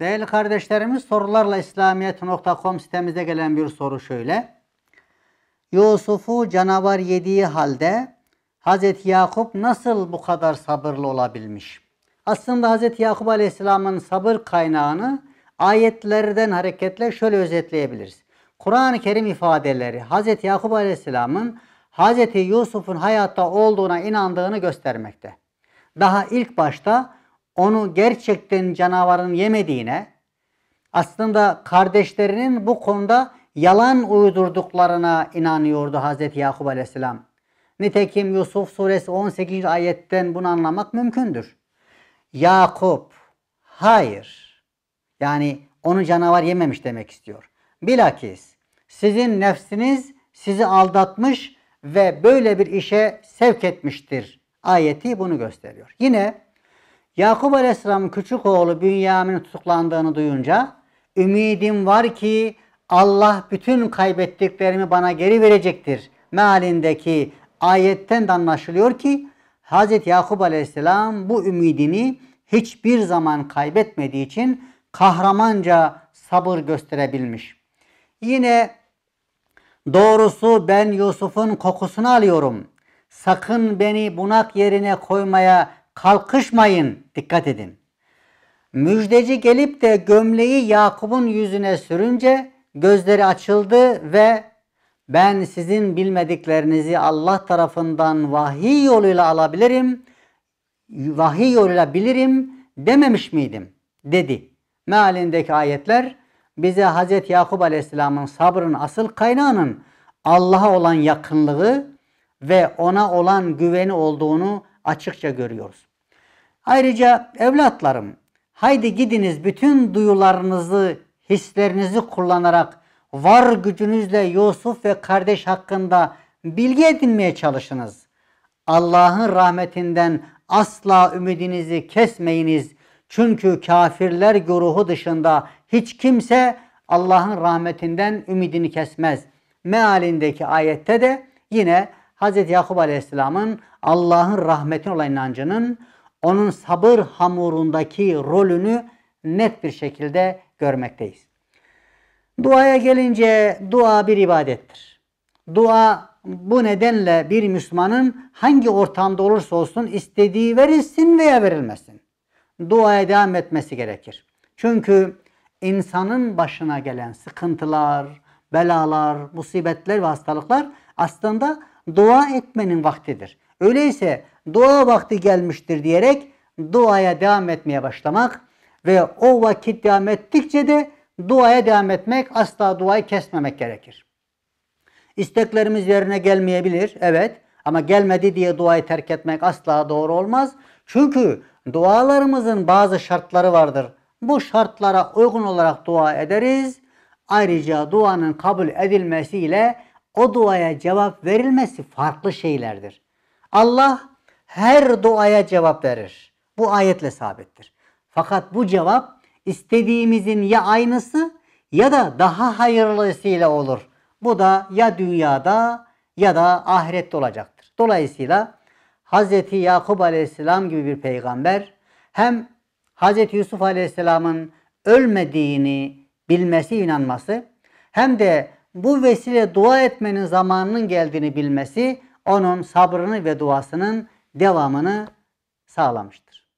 Değerli kardeşlerimiz sorularla İslamiyet.com sitemize gelen bir soru şöyle. Yusuf'u canavar yediği halde Hazreti Yakup nasıl bu kadar sabırlı olabilmiş? Aslında Hazreti Yakup Aleyhisselam'ın sabır kaynağını ayetlerden hareketle şöyle özetleyebiliriz. Kur'an-ı Kerim ifadeleri Hazreti Yakup Aleyhisselam'ın Hazreti Yusuf'un hayatta olduğuna inandığını göstermekte. Daha ilk başta onu gerçekten canavarın yemediğine, aslında kardeşlerinin bu konuda yalan uydurduklarına inanıyordu Hz. Yakup aleyhisselam. Nitekim Yusuf suresi 18. ayetten bunu anlamak mümkündür. Yakup, hayır. Yani onu canavar yememiş demek istiyor. Bilakis sizin nefsiniz sizi aldatmış ve böyle bir işe sevk etmiştir. Ayeti bunu gösteriyor. Yine Yakub Aleyhisselam'ın küçük oğlu Bünyamin'in tutuklandığını duyunca ümidim var ki Allah bütün kaybettiklerimi bana geri verecektir. Mealindeki ayetten de anlaşılıyor ki Hz. Yakub Aleyhisselam bu ümidini hiçbir zaman kaybetmediği için kahramanca sabır gösterebilmiş. Yine doğrusu ben Yusuf'un kokusunu alıyorum. Sakın beni bunak yerine koymaya kalkışmayın dikkat edin. Müjdeci gelip de gömleği Yakup'un yüzüne sürünce gözleri açıldı ve ben sizin bilmediklerinizi Allah tarafından vahiy yoluyla alabilirim, vahiy yoluyla bilirim dememiş miydim? Dedi. Mealindeki ayetler bize Hz. Yakup Aleyhisselam'ın sabrın asıl kaynağının Allah'a olan yakınlığı ve ona olan güveni olduğunu açıkça görüyoruz. Ayrıca evlatlarım haydi gidiniz bütün duyularınızı, hislerinizi kullanarak var gücünüzle Yusuf ve kardeş hakkında bilgi edinmeye çalışınız. Allah'ın rahmetinden asla ümidinizi kesmeyiniz. Çünkü kafirler güruhu dışında hiç kimse Allah'ın rahmetinden ümidini kesmez. Mealindeki ayette de yine Hz. Yakub Aleyhisselam'ın Allah'ın rahmetine olan inancının onun sabır hamurundaki rolünü net bir şekilde görmekteyiz. Duaya gelince dua bir ibadettir. Dua bu nedenle bir Müslümanın hangi ortamda olursa olsun istediği verilsin veya verilmesin. Duaya devam etmesi gerekir. Çünkü insanın başına gelen sıkıntılar, belalar, musibetler ve hastalıklar aslında dua etmenin vaktidir. Öyleyse dua vakti gelmiştir diyerek duaya devam etmeye başlamak ve o vakit devam ettikçe de duaya devam etmek, asla duayı kesmemek gerekir. İsteklerimiz yerine gelmeyebilir, evet. Ama gelmedi diye duayı terk etmek asla doğru olmaz. Çünkü dualarımızın bazı şartları vardır. Bu şartlara uygun olarak dua ederiz. Ayrıca duanın kabul edilmesiyle o duaya cevap verilmesi farklı şeylerdir. Allah her duaya cevap verir. Bu ayetle sabittir. Fakat bu cevap istediğimizin ya aynısı ya da daha hayırlısıyla olur. Bu da ya dünyada ya da ahirette olacaktır. Dolayısıyla Hz. Yakup Aleyhisselam gibi bir peygamber hem Hz. Yusuf Aleyhisselam'ın ölmediğini bilmesi, inanması hem de bu vesile dua etmenin zamanının geldiğini bilmesi onun sabrını ve duasının devamını sağlamıştır.